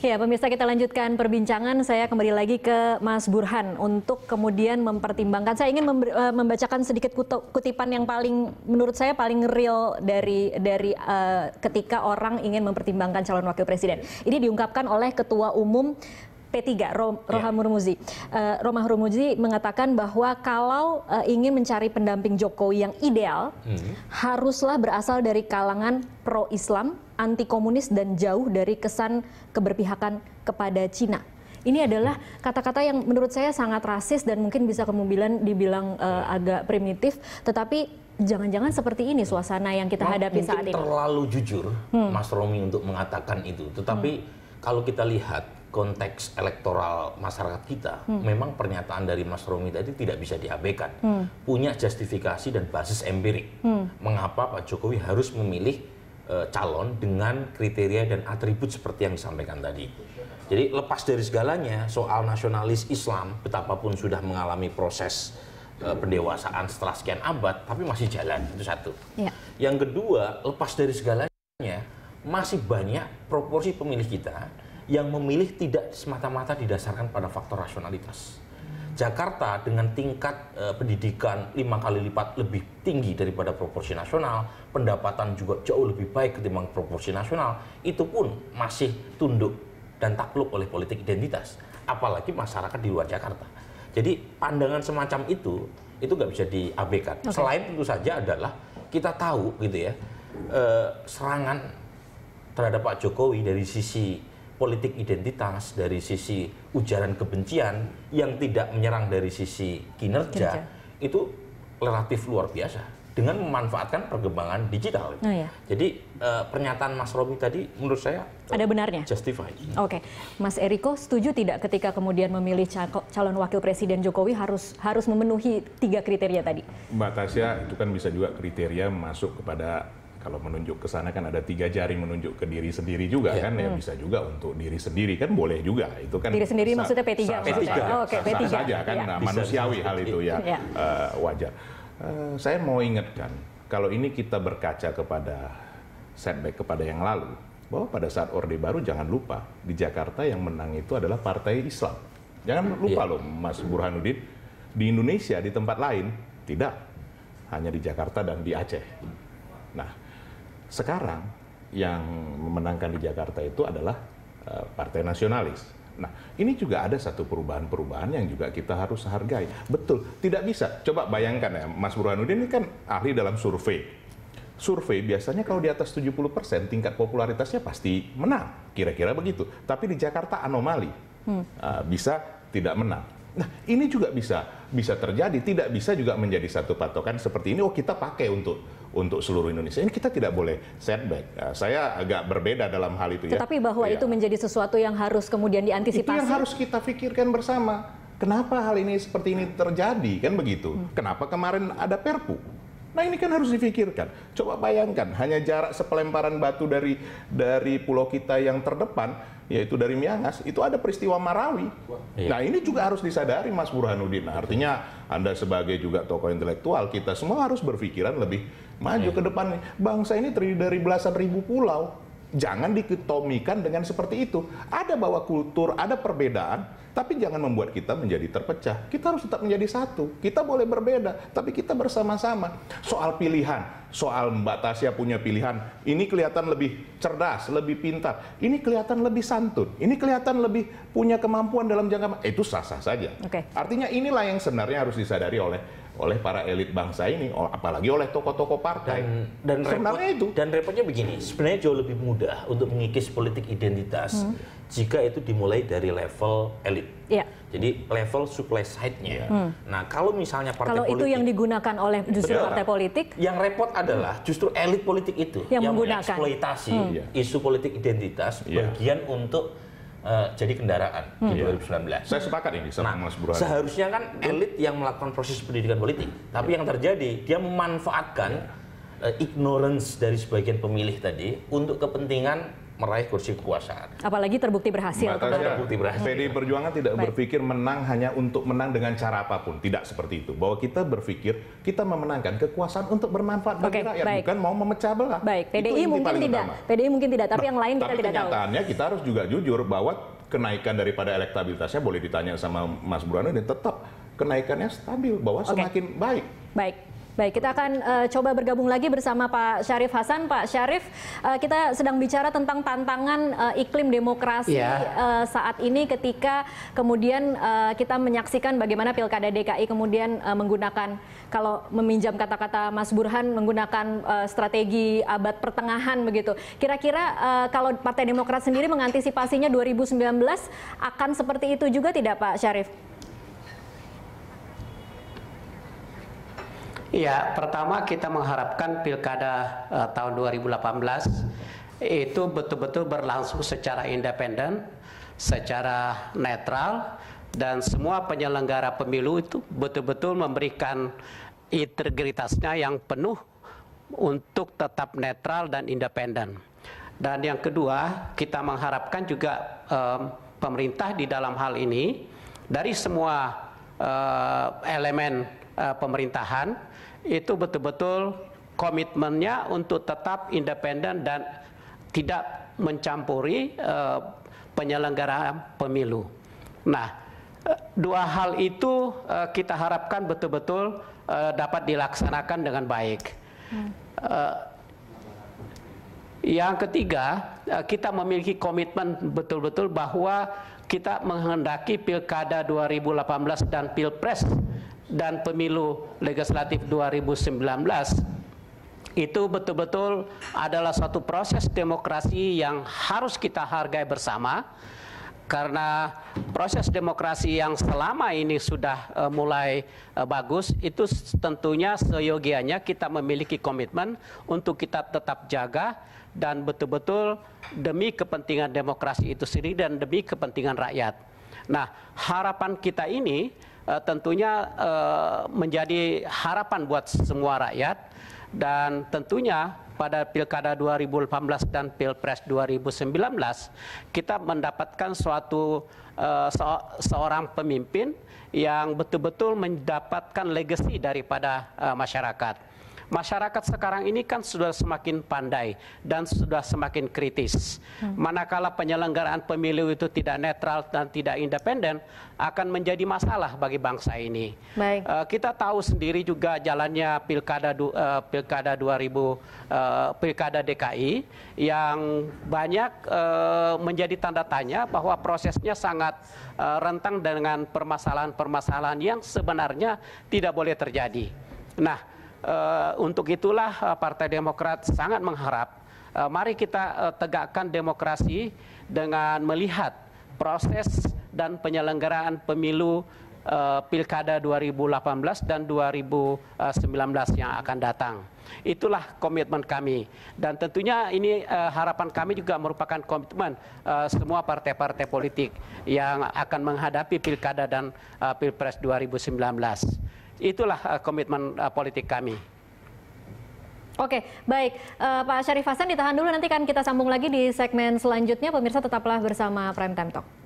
Ya, pemirsa kita lanjutkan perbincangan. Saya kembali lagi ke Mas Burhan untuk kemudian mempertimbangkan. Saya ingin eh, membacakan sedikit kutipan yang paling menurut saya paling real dari dari uh, ketika orang ingin mempertimbangkan calon wakil presiden. Ini diungkapkan oleh Ketua Umum P3 Ro Rohamur yeah. Uh, mengatakan bahwa kalau eh, ingin mencari pendamping Jokowi yang ideal hmm. haruslah berasal dari kalangan pro-Islam, anti komunis dan jauh dari kesan keberpihakan kepada Cina. Ini adalah kata-kata yang menurut saya sangat rasis dan mungkin bisa kemungkinan dibilang uh, agak primitif, tetapi jangan-jangan seperti ini suasana yang kita hadapi saat ini. Terlalu jujur, hmm. Mas Romi untuk mengatakan itu. Tetapi hmm. kalau kita lihat konteks elektoral masyarakat kita, hmm. memang pernyataan dari Mas Romi tadi tidak bisa diabaikan. Hmm. Punya justifikasi dan basis empirik. Hmm. Mengapa Pak Jokowi harus memilih e, calon dengan kriteria dan atribut seperti yang disampaikan tadi. Jadi lepas dari segalanya, soal nasionalis Islam betapapun sudah mengalami proses e, pendewasaan setelah sekian abad, tapi masih jalan. Itu satu. Ya. Yang kedua, lepas dari segalanya, masih banyak proporsi pemilih kita yang memilih tidak semata-mata didasarkan pada faktor rasionalitas. Jakarta dengan tingkat e, pendidikan lima kali lipat lebih tinggi daripada proporsi nasional, pendapatan juga jauh lebih baik ketimbang proporsi nasional, itu pun masih tunduk dan takluk oleh politik identitas, apalagi masyarakat di luar Jakarta. Jadi pandangan semacam itu itu nggak bisa diabaikan. Okay. Selain tentu saja adalah kita tahu gitu ya e, serangan terhadap Pak Jokowi dari sisi politik identitas dari sisi ujaran kebencian yang tidak menyerang dari sisi kinerja, kinerja. itu relatif luar biasa dengan memanfaatkan perkembangan digital. Oh, iya. Jadi uh, pernyataan Mas Romi tadi menurut saya ada benarnya. Justify. Oke, okay. Mas Eriko setuju tidak ketika kemudian memilih calon wakil presiden Jokowi harus harus memenuhi tiga kriteria tadi? Mbak Tasya itu kan bisa juga kriteria masuk kepada kalau menunjuk ke sana kan ada tiga jari menunjuk ke diri sendiri juga yeah. kan ya hmm. bisa juga untuk diri sendiri kan boleh juga itu kan diri sendiri maksudnya P3 P3 P3 saja kan iya. nah, manusiawi hal itu ya yeah. Iya. uh, wajar uh, saya mau ingatkan kalau ini kita berkaca kepada setback kepada yang lalu bahwa pada saat Orde Baru jangan lupa di Jakarta yang menang itu adalah Partai Islam jangan iya. lupa yeah. loh Mas Burhanuddin di Indonesia di tempat lain tidak hanya di Jakarta dan di Aceh sekarang yang memenangkan di Jakarta itu adalah eh, partai nasionalis. Nah, ini juga ada satu perubahan-perubahan yang juga kita harus hargai. Betul, tidak bisa. Coba bayangkan ya, Mas Burhanuddin ini kan ahli dalam survei. Survei biasanya kalau di atas 70% tingkat popularitasnya pasti menang. Kira-kira begitu. Tapi di Jakarta anomali. Hmm. Eh, bisa tidak menang. Nah, ini juga bisa bisa terjadi, tidak bisa juga menjadi satu patokan seperti ini. Oh, kita pakai untuk untuk seluruh Indonesia. Ini kita tidak boleh setback. Nah, saya agak berbeda dalam hal itu ya. Tetapi ya. bahwa ya. itu menjadi sesuatu yang harus kemudian diantisipasi. Itu yang harus kita pikirkan bersama. Kenapa hal ini seperti ini terjadi kan begitu? Hmm. Kenapa kemarin ada Perpu? Nah ini kan harus difikirkan. Coba bayangkan, hanya jarak sepelemparan batu dari dari pulau kita yang terdepan, yaitu dari Miangas, itu ada peristiwa Marawi. Iya. Nah ini juga harus disadari Mas Burhanuddin. Nah, artinya Anda sebagai juga tokoh intelektual, kita semua harus berpikiran lebih maju iya. ke depan. Bangsa ini terdiri dari belasan ribu pulau jangan diketomikan dengan seperti itu. Ada bahwa kultur, ada perbedaan, tapi jangan membuat kita menjadi terpecah. Kita harus tetap menjadi satu. Kita boleh berbeda, tapi kita bersama-sama. Soal pilihan, soal Mbak Tasya punya pilihan, ini kelihatan lebih cerdas, lebih pintar, ini kelihatan lebih santun, ini kelihatan lebih punya kemampuan dalam jangka itu sah-sah saja. Okay. Artinya inilah yang sebenarnya harus disadari oleh oleh para elit bangsa ini, apalagi oleh tokoh-tokoh partai. Dan, dan sebenarnya repot, itu. Dan repotnya begini, sebenarnya jauh lebih mudah untuk mengikis politik identitas hmm. jika itu dimulai dari level elit. Ya. Jadi level supply side-nya. Ya. Hmm. Nah kalau misalnya partai kalau politik. Kalau itu yang digunakan oleh justru benar, partai politik. Yang repot adalah justru elit politik itu. Yang, yang menggunakan. mengeksploitasi hmm. Iya. isu politik identitas yeah. bagian untuk Uh, jadi kendaraan hmm. di 2019. Saya sepakat ini sama nah, Mas Burhan. Seharusnya kan elit yang melakukan proses pendidikan politik, tapi yang terjadi dia memanfaatkan uh, ignorance dari sebagian pemilih tadi untuk kepentingan meraih kursi kekuasaan. Apalagi terbukti berhasil. terbukti berhasil. PDI ya. Perjuangan tidak Baik. berpikir menang hanya untuk menang dengan cara apapun, tidak seperti itu. Bahwa kita berpikir kita memenangkan kekuasaan untuk bermanfaat bagi okay, rakyat, baik. bukan mau memecah belah. Baik, PDI mungkin tidak. Utama. PDI mungkin tidak, tapi nah, yang lain tapi kita tidak tahu. Tapi kenyataannya kita harus juga jujur bahwa kenaikan daripada elektabilitasnya boleh ditanya sama Mas Burhanuddin tetap kenaikannya stabil bahwa okay. semakin baik. Baik. Baik, kita akan uh, coba bergabung lagi bersama Pak Syarif Hasan. Pak Syarif, uh, kita sedang bicara tentang tantangan uh, iklim demokrasi yeah. Iya. uh, saat ini ketika kemudian uh, kita menyaksikan bagaimana Pilkada DKI kemudian uh, menggunakan kalau meminjam kata-kata Mas Burhan menggunakan uh, strategi abad pertengahan begitu. Kira-kira uh, kalau Partai Demokrat sendiri mengantisipasinya 2019 akan seperti itu juga tidak Pak Syarif? Ya, pertama kita mengharapkan pilkada uh, tahun 2018 itu betul-betul berlangsung secara independen, secara netral, dan semua penyelenggara pemilu itu betul-betul memberikan integritasnya yang penuh untuk tetap netral dan independen. Dan yang kedua, kita mengharapkan juga um, pemerintah di dalam hal ini dari semua uh, elemen uh, pemerintahan itu betul-betul komitmennya untuk tetap independen dan tidak mencampuri uh, eh, penyelenggaraan pemilu. Nah, eh, dua hal itu uh, kita harapkan betul-betul uh, dapat dilaksanakan dengan baik. Hmm. Uh, yang ketiga, kita memiliki komitmen betul-betul bahwa kita menghendaki Pilkada 2018 dan Pilpres dan pemilu legislatif 2019 itu betul-betul adalah suatu proses demokrasi yang harus kita hargai bersama karena proses demokrasi yang selama ini sudah uh, mulai uh, bagus itu tentunya seyogianya kita memiliki komitmen untuk kita tetap jaga dan betul-betul demi kepentingan demokrasi itu sendiri dan demi kepentingan rakyat. Nah, harapan kita ini uh, tentunya eh, menjadi harapan buat semua rakyat dan tentunya pada Pilkada 2018 dan Pilpres 2019 kita mendapatkan suatu eh, seorang pemimpin yang betul-betul mendapatkan legacy daripada masyarakat. Masyarakat sekarang ini kan sudah semakin pandai dan sudah semakin kritis. Hmm. Manakala penyelenggaraan pemilu itu tidak netral dan tidak independen akan menjadi masalah bagi bangsa ini. Baik. Uh, kita tahu sendiri juga jalannya pilkada du, uh, pilkada 2000 uh, eh, pilkada DKI yang banyak uh, menjadi tanda tanya bahwa prosesnya sangat uh, rentang dengan permasalahan-permasalahan yang sebenarnya tidak boleh terjadi. Nah, Eh, untuk itulah eh, Partai Demokrat sangat mengharap eh, mari kita tegakkan demokrasi dengan melihat proses dan penyelenggaraan pemilu Pilkada 2018 dan 2019 yang akan datang. Itulah komitmen kami dan tentunya ini harapan kami juga merupakan komitmen semua partai-partai politik yang akan menghadapi pilkada dan pilpres 2019. Itulah eh, komitmen eh, politik kami. Oke, baik. Uh, Pak Syarif Hasan ditahan dulu nanti kan kita sambung lagi di segmen selanjutnya. Pemirsa tetaplah bersama Prime Time Talk.